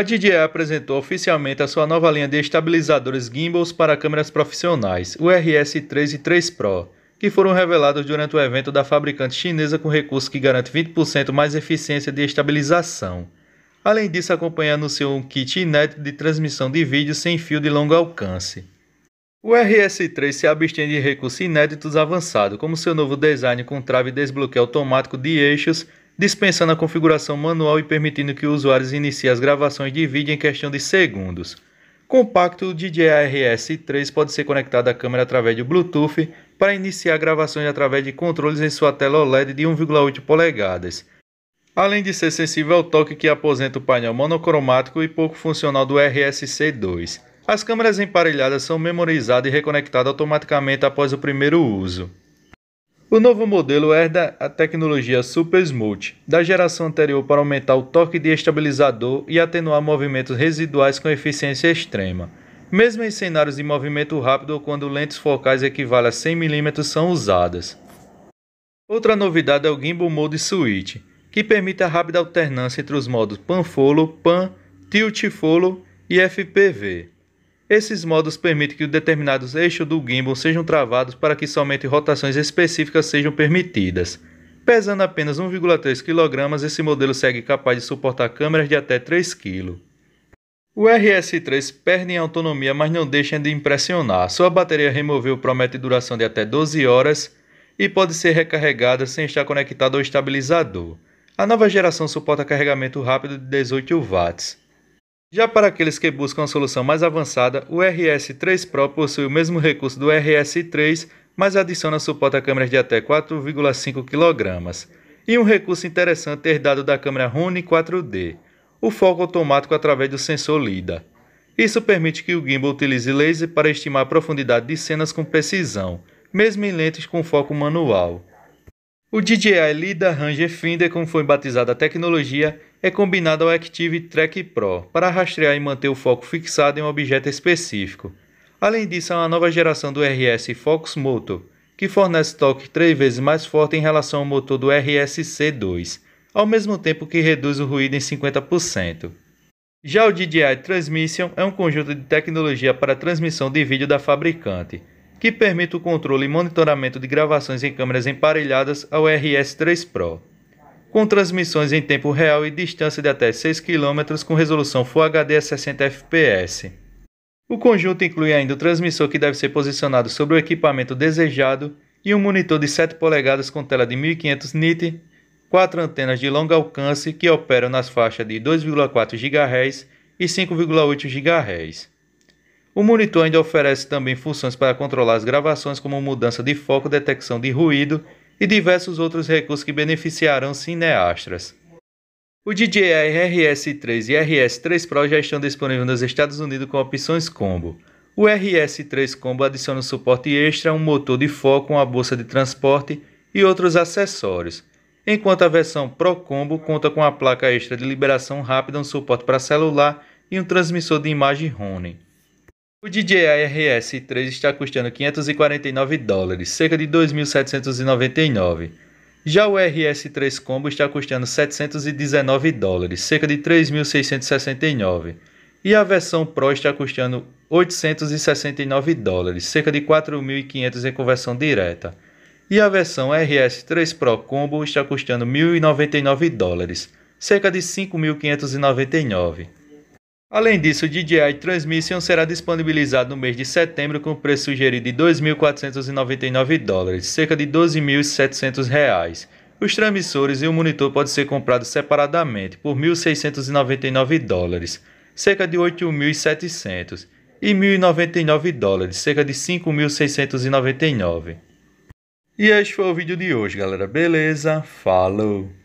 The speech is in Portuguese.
A DJI apresentou oficialmente a sua nova linha de estabilizadores gimbals para câmeras profissionais, o RS3 e 3 Pro, que foram revelados durante o evento da fabricante chinesa com recurso que garante 20% mais eficiência de estabilização. Além disso, a companhia anunciou um kit inédito de transmissão de vídeo sem fio de longo alcance. O RS3 se abstém de recursos inéditos avançados, como seu novo design com trave e desbloqueio automático de eixos dispensando a configuração manual e permitindo que os usuários iniciem as gravações de vídeo em questão de segundos. compacto DJI-RS3 pode ser conectado à câmera através de Bluetooth para iniciar gravações através de controles em sua tela OLED de 1,8 polegadas. Além de ser sensível ao toque que aposenta o painel monocromático e pouco funcional do RSC2. As câmeras emparelhadas são memorizadas e reconectadas automaticamente após o primeiro uso. O novo modelo herda a tecnologia Super Smooth da geração anterior para aumentar o torque de estabilizador e atenuar movimentos residuais com eficiência extrema. Mesmo em cenários de movimento rápido ou quando lentes focais equivalem a 100 mm são usadas. Outra novidade é o Gimbal Mode Switch, que permite a rápida alternância entre os modos Pan-Follow, Pan, Tilt-Follow e FPV. Esses modos permitem que determinados eixos do gimbal sejam travados para que somente rotações específicas sejam permitidas. Pesando apenas 1,3 kg, esse modelo segue capaz de suportar câmeras de até 3 kg. O RS3 perde em autonomia, mas não deixa de impressionar. Sua bateria removível promete duração de até 12 horas e pode ser recarregada sem estar conectada ao estabilizador. A nova geração suporta carregamento rápido de 18 watts. Já para aqueles que buscam uma solução mais avançada, o RS3 Pro possui o mesmo recurso do RS3, mas adiciona suporte a câmeras de até 4,5 kg. E um recurso interessante herdado da câmera Rune 4D, o foco automático através do sensor Lida. Isso permite que o gimbal utilize laser para estimar a profundidade de cenas com precisão, mesmo em lentes com foco manual. O DJI Lida Range Finder, como foi batizada a tecnologia, é combinado ao Active Track Pro para rastrear e manter o foco fixado em um objeto específico. Além disso, há é uma nova geração do RS Focus Motor, que fornece torque três vezes mais forte em relação ao motor do RSC2, ao mesmo tempo que reduz o ruído em 50%. Já o DJI Transmission é um conjunto de tecnologia para transmissão de vídeo da fabricante, que permite o controle e monitoramento de gravações em câmeras emparelhadas ao RS3 Pro com transmissões em tempo real e distância de até 6 km com resolução Full HD a 60 fps. O conjunto inclui ainda o transmissor que deve ser posicionado sobre o equipamento desejado e um monitor de 7 polegadas com tela de 1500 nit, quatro antenas de longo alcance que operam nas faixas de 2,4 GHz e 5,8 GHz. O monitor ainda oferece também funções para controlar as gravações como mudança de foco, detecção de ruído e diversos outros recursos que beneficiarão cineastas. O DJI é RS3 e RS3 Pro já estão disponíveis nos Estados Unidos com opções combo. O RS3 Combo adiciona um suporte extra, um motor de foco, uma bolsa de transporte e outros acessórios, enquanto a versão Pro Combo conta com a placa extra de liberação rápida, um suporte para celular e um transmissor de imagem Ronin. O DJI RS3 está custando 549 dólares, cerca de 2.799. Já o RS3 Combo está custando 719 dólares, cerca de 3.669. E a versão Pro está custando 869 dólares, cerca de 4.500 em conversão direta. E a versão RS3 Pro Combo está custando 1.099 dólares, cerca de 5.599. Além disso, o DJI Transmission será disponibilizado no mês de setembro com o preço sugerido de 2.499 dólares, cerca de 12.700 reais. Os transmissores e o monitor podem ser comprados separadamente por 1.699 dólares, cerca de 8.700, e 1.099 dólares, cerca de 5.699. E este foi o vídeo de hoje, galera. Beleza? Falou!